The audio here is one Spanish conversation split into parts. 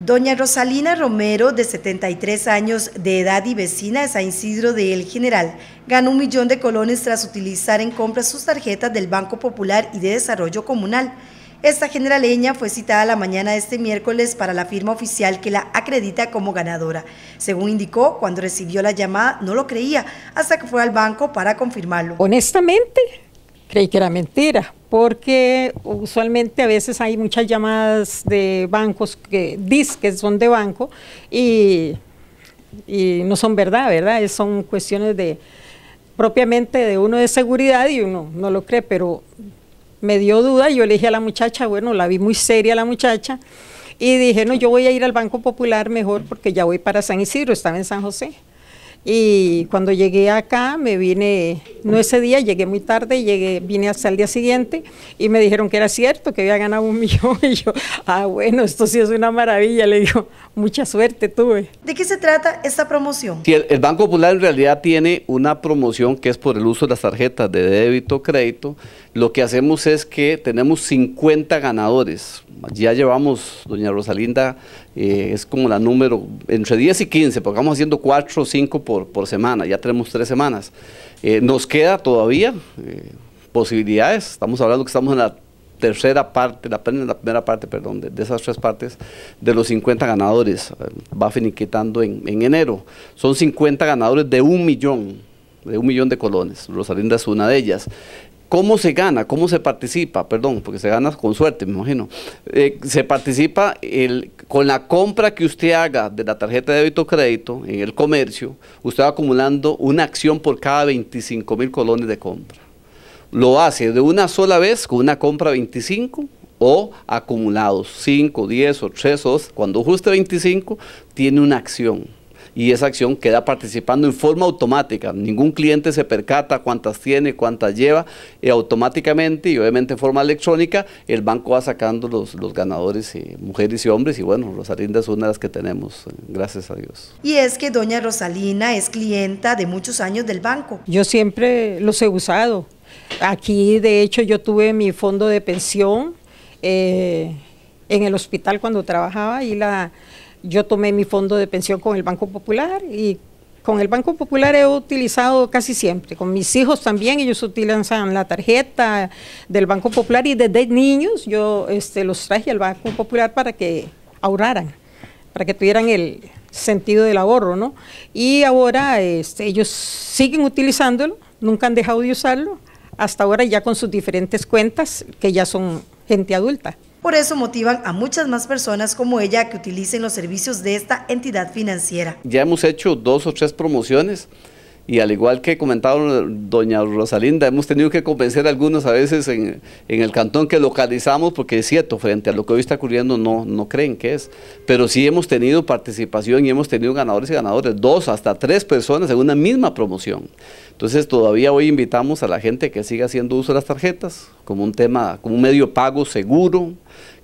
Doña Rosalina Romero, de 73 años de edad y vecina de San Isidro de El General, ganó un millón de colones tras utilizar en compras sus tarjetas del Banco Popular y de Desarrollo Comunal. Esta generaleña fue citada la mañana de este miércoles para la firma oficial que la acredita como ganadora. Según indicó, cuando recibió la llamada no lo creía hasta que fue al banco para confirmarlo. Honestamente, creí que era mentira, porque usualmente a veces hay muchas llamadas de bancos que que son de banco y, y no son verdad, ¿verdad? son cuestiones de propiamente de uno de seguridad y uno no lo cree, pero me dio duda, yo le dije a la muchacha, bueno, la vi muy seria la muchacha, y dije, no, yo voy a ir al Banco Popular mejor porque ya voy para San Isidro, estaba en San José. Y cuando llegué acá me vine no ese día, llegué muy tarde, llegué, vine hasta el día siguiente y me dijeron que era cierto, que había ganado un millón. Y yo, ah, bueno, esto sí es una maravilla. Le digo, mucha suerte tuve. ¿De qué se trata esta promoción? el, Banco Popular en realidad tiene una promoción que es por el uso de las tarjetas de débito, crédito. Lo que hacemos es que tenemos 50 ganadores. Ya llevamos, doña Rosalinda, eh, es como la número, entre 10 y 15, porque vamos haciendo 4 o 5 por, por semana, ya tenemos 3 semanas. Eh, nos queda todavía eh, posibilidades. Estamos hablando que estamos en la tercera parte, la, la primera parte, perdón, de, esas tres partes, de los 50 ganadores. Va eh, finiquitando en, enero. Son 50 ganadores de un millón de un millón de colones. Rosalinda es una de ellas. ¿Cómo se gana? ¿Cómo se participa? Perdón, porque se gana con suerte, me imagino. Eh, se participa el, con la compra que usted haga de la tarjeta de débito o crédito en el comercio, usted va acumulando una acción por cada 25 mil colones de compra. Lo hace de una sola vez con una compra 25 o acumulados, 5, 10 o 3 o Cuando ajuste 25, tiene una acción y esa acción queda participando en forma automática. Ningún cliente se percata cuántas tiene, cuántas lleva, automáticamente y obviamente en forma electrónica el banco va sacando los, los ganadores, y, eh, mujeres y hombres, y bueno, Rosalinda es una de las que tenemos, eh, gracias a Dios. Y es que doña Rosalina es clienta de muchos años del banco. Yo siempre los he usado. Aquí, de hecho, yo tuve mi fondo de pensión eh, en el hospital cuando trabajaba y la yo tomé mi fondo de pensión con el Banco Popular y con el Banco Popular he utilizado casi siempre, con mis hijos también, ellos utilizan la tarjeta del Banco Popular y desde niños yo este, los traje al Banco Popular para que ahorraran, para que tuvieran el sentido del ahorro, ¿no? Y ahora este, ellos siguen utilizándolo, nunca han dejado de usarlo, hasta ahora ya con sus diferentes cuentas, que ya son gente adulta. Por eso motivan a muchas más personas como ella que utilicen los servicios de esta entidad financiera. Ya hemos hecho dos o tres promociones y al igual que comentaba doña Rosalinda, hemos tenido que convencer a algunos a veces en, el cantón que localizamos, porque es cierto, frente a lo que hoy está ocurriendo no, no creen que es, pero sí hemos tenido participación y hemos tenido ganadores y ganadores, dos hasta tres personas en una misma promoción. Entonces todavía hoy invitamos a la gente que siga haciendo uso de las tarjetas, como un tema, como un medio pago seguro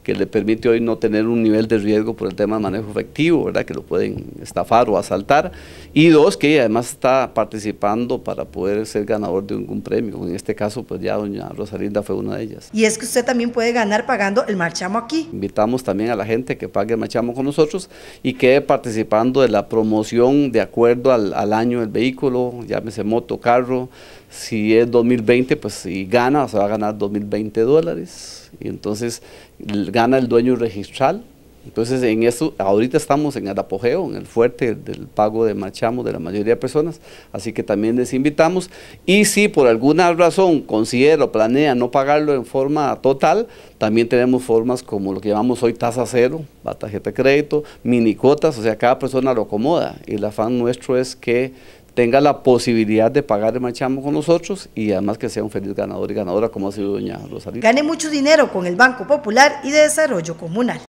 que le permite hoy no tener un nivel de riesgo por el tema de manejo efectivo, ¿verdad? que lo pueden estafar o asaltar, y dos, que además está participando para poder ser ganador de algún premio, en este caso pues ya doña Rosalinda fue una de ellas. Y es que usted también puede ganar pagando el marchamo aquí. Invitamos también a la gente que pague el marchamo con nosotros y quede participando de la promoción de acuerdo al, al año del vehículo, llámese moto, carro, si es 2020 pues si gana se va a ganar 2020 mil 20 dólares y entonces gana el dueño registral. Entonces en eso, ahorita estamos en el apogeo, en el fuerte del pago de Machamo de la mayoría de personas, así que también les invitamos. Y si por alguna razón considera o planea no pagarlo en forma total, también tenemos formas como lo que llamamos hoy tasa cero, la tarjeta de crédito, minicotas, o sea, cada persona lo acomoda. Y el afán nuestro es que tenga la posibilidad de pagar el machamo con nosotros y además que sea un feliz ganador y ganadora como ha sido doña Rosalía. Gane mucho dinero con el Banco Popular y de Desarrollo Comunal.